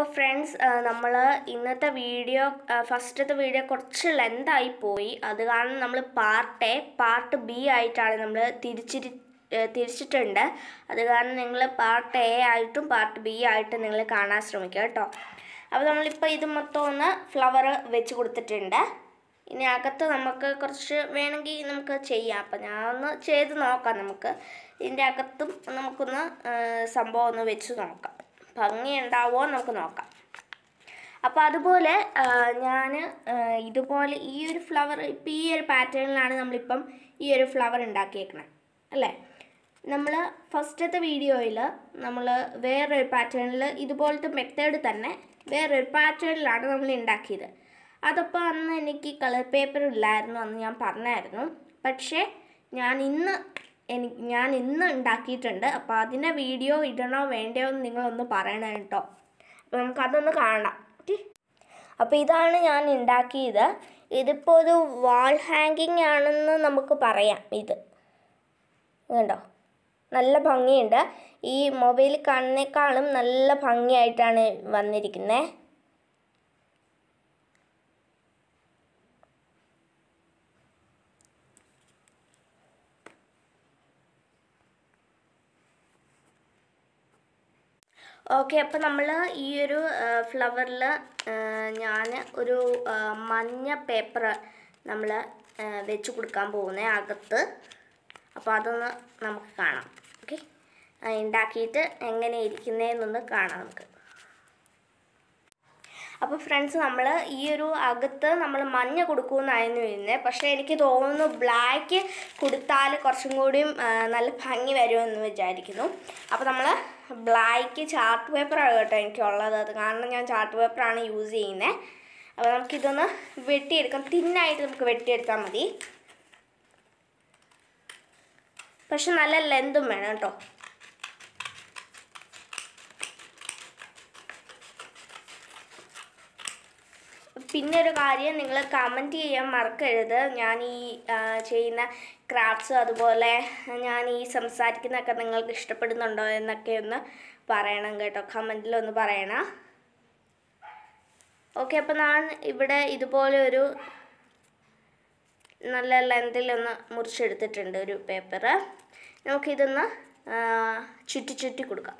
അപ്പോൾ ഫ്രണ്ട്സ് നമ്മൾ ഇന്നത്തെ വീഡിയോ ഫസ്റ്റത്തെ വീഡിയോ കുറച്ച് ലെന്തായി പോയി അത് കാരണം നമ്മൾ പാർട്ട് എ പാർട്ട് ബി ആയിട്ടാണ് നമ്മൾ തിരിച്ചിരി തിരിച്ചിട്ടുണ്ട് അത് കാരണം നിങ്ങൾ പാർട്ട് എ ആയിട്ടും പാർട്ട് ബി ആയിട്ടും നിങ്ങൾ കാണാൻ ശ്രമിക്കുക കേട്ടോ അപ്പോൾ നമ്മളിപ്പോൾ ഇത് മൊത്തം ഒന്ന് ഫ്ലവർ വെച്ച് കൊടുത്തിട്ടുണ്ട് ഇനി അകത്ത് നമുക്ക് കുറച്ച് വേണമെങ്കിൽ നമുക്ക് ചെയ്യാം അപ്പം ഞാൻ ഒന്ന് ചെയ്ത് നോക്കാം നമുക്ക് ഇതിൻ്റെ അകത്തും നമുക്കൊന്ന് സംഭവം ഒന്ന് വെച്ച് നോക്കാം ഭംഗിയുണ്ടാവുമോ നമുക്ക് നോക്കാം അപ്പോൾ അതുപോലെ ഞാൻ ഇതുപോലെ ഈ ഒരു ഫ്ലവർ ഇപ്പോൾ ഈ ഒരു പാറ്റേണിലാണ് നമ്മളിപ്പം ഈ ഒരു ഫ്ലവർ ഉണ്ടാക്കിയേക്കണേ അല്ലേ നമ്മൾ ഫസ്റ്റത്തെ വീഡിയോയിൽ നമ്മൾ വേറൊരു പാറ്റേണിൽ ഇതുപോലത്തെ മെത്തേഡ് തന്നെ വേറൊരു പാറ്റേണിലാണ് നമ്മൾ ഉണ്ടാക്കിയത് അതപ്പോൾ അന്ന് എനിക്ക് കളർ പേപ്പർ ഇല്ലായിരുന്നു അന്ന് ഞാൻ പറഞ്ഞായിരുന്നു പക്ഷേ ഞാൻ ഇന്ന് എനിക്ക് ഞാൻ ഇന്ന് ഉണ്ടാക്കിയിട്ടുണ്ട് അപ്പം അതിൻ്റെ വീഡിയോ ഇടണോ വേണ്ടയോ എന്ന് നിങ്ങളൊന്ന് പറയണം കേട്ടോ അപ്പോൾ നമുക്കതൊന്ന് കാണാം അപ്പോൾ ഇതാണ് ഞാൻ ഉണ്ടാക്കിയത് ഇതിപ്പോൾ ഒരു വാൾ ഹാങ്കിങ് ആണെന്ന് നമുക്ക് പറയാം ഇത് കണ്ടോ നല്ല ഭംഗിയുണ്ട് ഈ മൊബൈൽ കാണുന്നേക്കാളും നല്ല ഭംഗിയായിട്ടാണ് വന്നിരിക്കുന്നത് ഓക്കെ അപ്പോൾ നമ്മൾ ഈ ഒരു ഫ്ലവറിൽ ഞാൻ ഒരു മഞ്ഞ പേപ്പർ നമ്മൾ വെച്ച് കൊടുക്കാൻ പോകുന്നത് അകത്ത് അപ്പോൾ അതൊന്ന് നമുക്ക് കാണാം ഓക്കെ ഉണ്ടാക്കിയിട്ട് എങ്ങനെ ഇരിക്കുന്നതെന്നൊന്ന് കാണാം നമുക്ക് അപ്പോൾ ഫ്രണ്ട്സ് നമ്മൾ ഈ ഒരു അകത്ത് നമ്മൾ മഞ്ഞ കൊടുക്കുമെന്നായിരുന്നു ഇരുന്നത് പക്ഷേ എനിക്ക് തോന്നുന്നു ബ്ലാക്ക് കൊടുത്താൽ കുറച്ചും കൂടിയും നല്ല ഭംഗി വരുമെന്ന് വിചാരിക്കുന്നു അപ്പോൾ നമ്മൾ ബ്ലാക്ക് ചാർട്ട് പേപ്പറാണ് കേട്ടോ എനിക്കുള്ളത് അത് കാരണം ഞാൻ ചാർട്ട് പേപ്പറാണ് യൂസ് ചെയ്യുന്നത് അപ്പോൾ നമുക്കിതൊന്ന് വെട്ടിയെടുക്കാം തിന്നായിട്ട് നമുക്ക് വെട്ടിയെടുത്താൽ മതി പക്ഷെ നല്ല ലെന്തും വേണം കേട്ടോ പിന്നെ ഒരു കാര്യം നിങ്ങൾ കമൻറ്റ് ചെയ്യാൻ മറക്കരുത് ഞാൻ ഈ ചെയ്യുന്ന ക്രാഫ്റ്റ്സ് അതുപോലെ ഞാൻ ഈ സംസാരിക്കുന്നതൊക്കെ നിങ്ങൾക്ക് ഇഷ്ടപ്പെടുന്നുണ്ടോ എന്നൊക്കെ ഒന്ന് പറയണം കേട്ടോ കമൻറ്റിലൊന്ന് പറയണം ഓക്കെ അപ്പോൾ ഞാൻ ഇവിടെ ഇതുപോലെ ഒരു നല്ല ഒന്ന് മുറിച്ചെടുത്തിട്ടുണ്ട് ഒരു പേപ്പർ നമുക്കിതൊന്ന് ചുറ്റി ചുറ്റി കൊടുക്കാം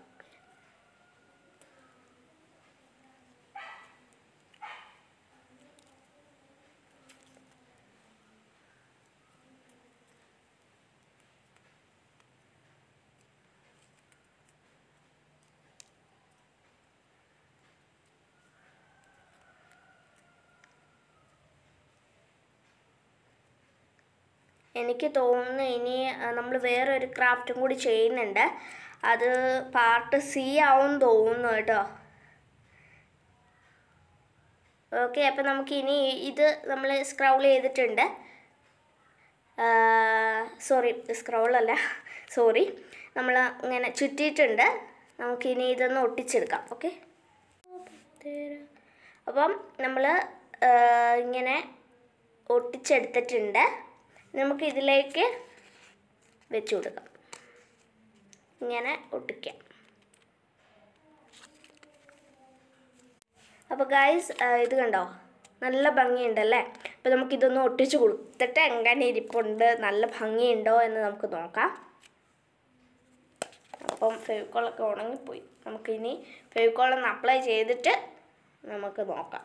എനിക്ക് തോന്നുന്നു ഇനി നമ്മൾ വേറൊരു ക്രാഫ്റ്റും കൂടി ചെയ്യുന്നുണ്ട് അത് പാർട്ട് സി ആവും തോന്നുന്നു കേട്ടോ ഓക്കെ അപ്പം നമുക്ക് ഇനി ഇത് നമ്മൾ സ്ക്രൗൾ ചെയ്തിട്ടുണ്ട് സോറി സ്ക്രൗളല്ല സോറി നമ്മൾ ഇങ്ങനെ ചുറ്റിയിട്ടുണ്ട് നമുക്കിനി ഇതൊന്ന് ഒട്ടിച്ചെടുക്കാം ഓക്കെ അപ്പം നമ്മൾ ഇങ്ങനെ ഒട്ടിച്ചെടുത്തിട്ടുണ്ട് നമുക്കിതിലേക്ക് വെച്ച് കൊടുക്കാം ഇങ്ങനെ ഒട്ടിക്കാം അപ്പോൾ ഗായ്സ് ഇത് കണ്ടോ നല്ല ഭംഗിയുണ്ടല്ലേ അപ്പോൾ നമുക്കിതൊന്ന് ഒട്ടിച്ച് കൊടുത്തിട്ട് എങ്ങനെ ഇരിപ്പുണ്ട് നല്ല ഭംഗിയുണ്ടോ എന്ന് നമുക്ക് നോക്കാം അപ്പം ഫെവിക്കോളൊക്കെ ഉണങ്ങിപ്പോയി നമുക്കിനി ഫെവിക്കോളൊന്ന് അപ്ലൈ ചെയ്തിട്ട് നമുക്ക് നോക്കാം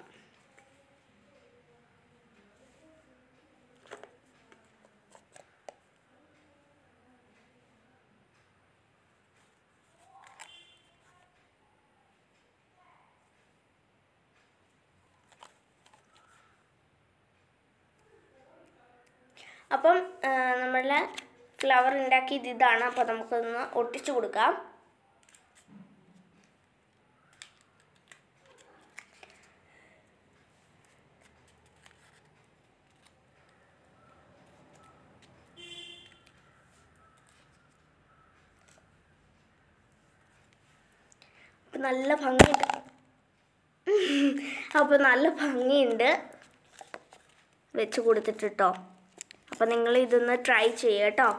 അപ്പം നമ്മളുടെ ഫ്ലവർ ഉണ്ടാക്കിയത് ഇതാണ് അപ്പോൾ നമുക്കൊന്ന് ഒട്ടിച്ചു കൊടുക്കാം നല്ല ഭംഗിയുണ്ട് അപ്പോൾ നല്ല ഭംഗിയുണ്ട് വെച്ച് കൊടുത്തിട്ടിട്ടോ അപ്പോൾ നിങ്ങൾ ഇതൊന്ന് ട്രൈ ചെയ്യുക കേട്ടോ